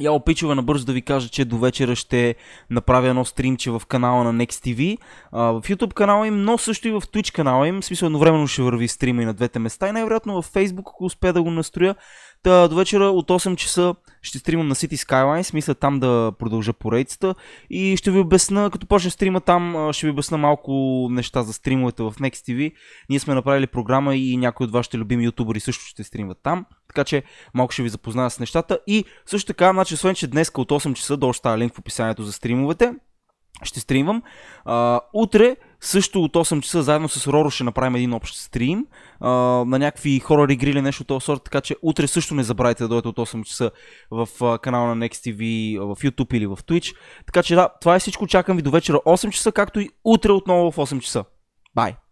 Я опичува набързо да ви кажа, че до вечера ще направя едно стримче в канала на Next TV, в YouTube канала им, но също и в Twitch канала им. В смисъл едновременно ще върви стрима и на двете места и най-вероятно в Facebook, ако успея да го настроя. Та, до вечера от 8 часа ще стримам на City Skylines, мисля там да продължа поредицата и ще ви обясна, като почне стрима там, ще ви обясна малко неща за стримовете в Next TV. Ние сме направили програма и някои от вашите любими ютубери също ще стримват там, така че малко ще ви запозная с нещата и също така, значи, освен че днес от 8 часа, долу ще линк в описанието за стримовете, ще стримвам. А, утре също от 8 часа заедно с Роро ще направим един общ стрим а, на някакви хорър игри или нещо от този сорт, така че утре също не забравяйте да дойдете от 8 часа в а, канала на Next TV, в YouTube или в Twitch. Така че да, това е всичко. Чакам ви до вечера 8 часа, както и утре отново в 8 часа. Бай!